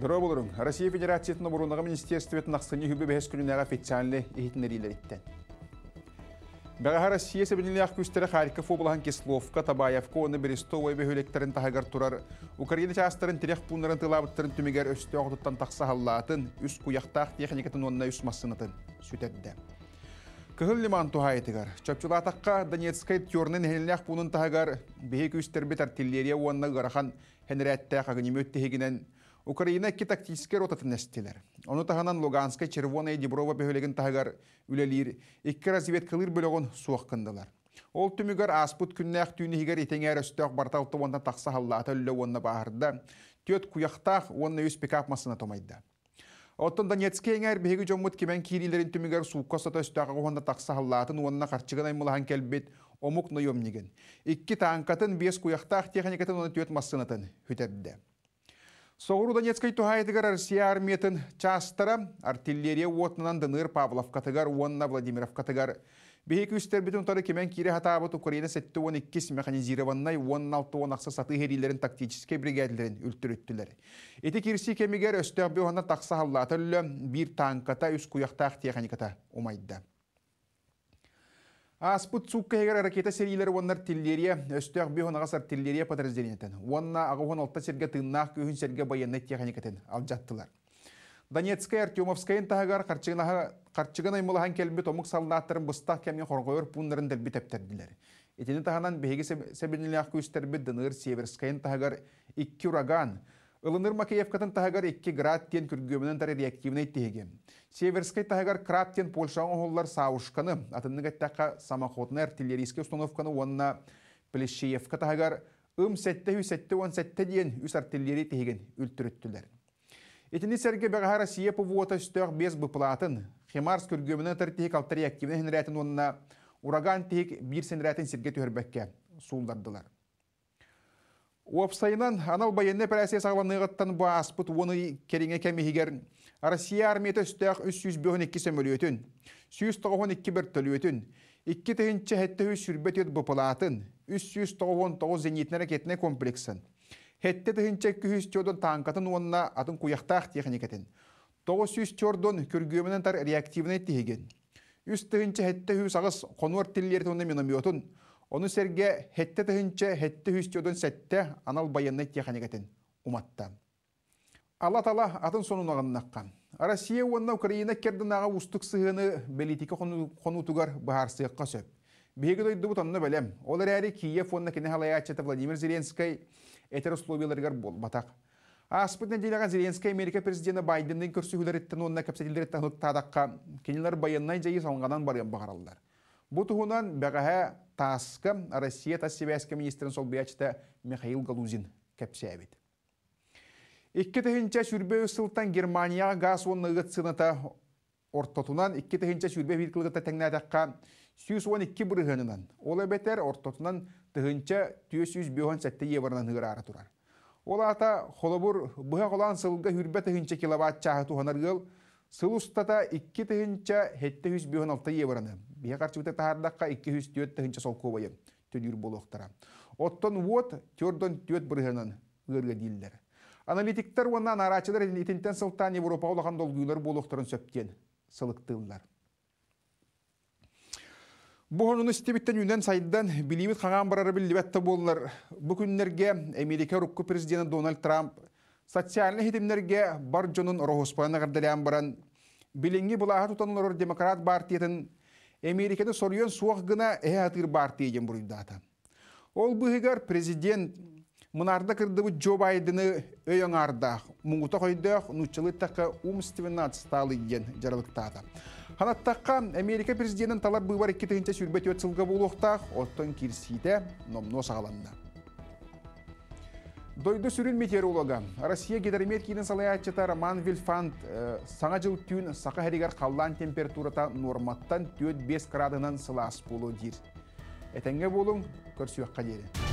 Гөрі болырын, Россия федерациясынын бұрынығы министерстветін ақсыны хүбі бәхес күнінәға еттен. Россия сәбінілі ақ күстері Харьков облаған Кесловка, Табаевка, оны Берестов ойбе өлектерін тағығар тұрар. Украина частарын тірек пунларын түмегер өсті оғытыттан тақса халлаатын, үс куяқтақ техникатын онына үс массынатын сүтәдді. Кыһыл лиман атаққа Донецкай тёрнын хенлях пунын тахагар бейек үстербет артиллерия Украина ки тактическер отатын нәстелер. Оны тағанан Луганской Червоная, Деброва бегелеген тағар үлелер, екі разведкалыр бөлігін суық Ол түмігер аспут күннәқ түйінігер етеңер үстіғ барталты тақса халлата үлі онна баарда. төт куяқтақ онна өз пикап масына томайды. Оттон Донецке еңер беги жоммут кимен кирилерин түмігер суққа сата үстіғ оғанда тақса халлатын онна қарчыған аймылған кәлбет омук ноем неген. Икки танкатын бес куяқтақ техникатын оны төт масынатын хүтерді. Соғыру Донецкай тухайдығыр арсия армиетін частыра, артиллерия уотынан дыныр Павлов катыгар, уонна Владимиров катыгар. Бейек үстер бүтін тары кемен кері хатабыт Украина сәтті 12 механизированнай 16 ақсы саты херилерін тактическе бригадилерін үлттүрүттүлөр. керсі кирси кемигер өстөк беуғана тақса халлатылы, бір танката, үс куяқта техниката омайды. Аспут сукка ракета серийлері оннар тиллерия, өстіяқ бе оңағасар тиллерия подразделенетін. Онна ағығын алта серге тыннақ күйін серге баянны техникатын алжаттылар. Донецкая Артемовская тағығар қарчығын аймылаған келмет омық салынаттырын бұстақ кәмен қорғойыр пунларын дәлбі тәптәрділер. Етені тағынан бейгі сәбінілі ақкөйістербі Дыныр Северская тағығар 2 ураган – Ылыныр Макеевкатын тағығар 2 град тен күргөмінен тәрі реактивіне теген. Северскай тағығар крап тен Польшаң оғылар сауышқаны, атынның әттәққа самоходны артиллерийске установканы онына Плещеевка тағығар ұм сәтті сәтті он сәтті дейін үс артиллерий теген үлттіріттілер. Этіні сәрге бәғара без күргөмінен тәрі ураган тек бір сенрәтін серге төхірбәкке сулдардылар. Уапсайнан анал байынны сағыланығыттан бұа аспыт оны керіңе кәмігігер. Россия армия үстәқ 300 бөғін 2 сөміліөтін, екі бір төліөтін, 2 әтті әттігі сүрбет өт бұпылатын, 399 зенитін ракетіне комплексін. Хетте тігінші 200 тёдон таңқатын онына атын куяқтақ техникетін. 900 тёрдон күргөмінен тар реактивіне тегеген. 3 қонуар Оны серге хетте тыһынча хетте хүстіодон сәтте анал байынны теханикатын уматта. Алла тала атын сонунағаннаққан. Россия уанна Украина аға устық сығыны белитике қонутугар сыққа сөп. Бегі дойды бұтанны бәлем. Олар әрі Киев уанна кені ачаты Владимир Зеленский әтер условияларгар бол батақ. Аспыт нәделеға Зеленский Америка президенті Байдендің көрсі хүлереттен уанна кәпсетілдереттен ұлттадаққа кенелер байыннай жайы салынғанан барын бағаралылар. Бұтығынан бәғаға тасқы Россия тассебәскі министерін сол бұячты Михаил Галузин кәпсе әбеді. Икке тәхінчә сүрбе ұсылтан Германияға ғас оның ұғыт сыныта ортотунан, икке тәхінчә сүрбе вилкілгіта тәңнәдәққа 112 бұрығынынан, ол әбетер ортотунан тәхінчә сәтті еварынан ары тұрар. Ол ата бұр бұға қолан сылға хүрбе тәхінчә киловатт чағы туғанар ғыл, Сыл ұстата хүс тыгынча 796 евраны. Бия қарчыбыта хүс түйет тыгынча сол көбайы. болу болуқтара. Оттон вот төрдон төт біргенін өрге дейілдер. Аналитиктер оннан арачылар етінтен сылтан Европа олаған болу болуқтарын сөптен сылықтылылар. Бұғынын істебіттен үнен сайдыдан билейбіт қаған барары білдібетті болылар. Бүкінлерге Америка Рукку президенті Дональд Трамп Социальный хитимнерге бар жонун рохоспаны гырдалян баран билинги булаха тутанлор демократ партиятын Америкада соруен суох гына партия жем буруйдата. Ол быгар президент мунарда кырдыбы Джо Байдены өйөңардаах, муңута койдоох нучылыттакка умственно отсталый ген жарылыктаата. Ханаттакка Америка президентин талап быйбар 2 тыгынча сүрбөтүөт сылга болуктаах оттон номно сагаланда. Дойды сүрін метеорологы. Россия салай айтшыта Роман Вильфанд э, саңа жыл түйін сақы әрігер қаллан температурата норматтан 4-5 градынан сылас болу дейір. Әтәңге болуң, өққа дейді.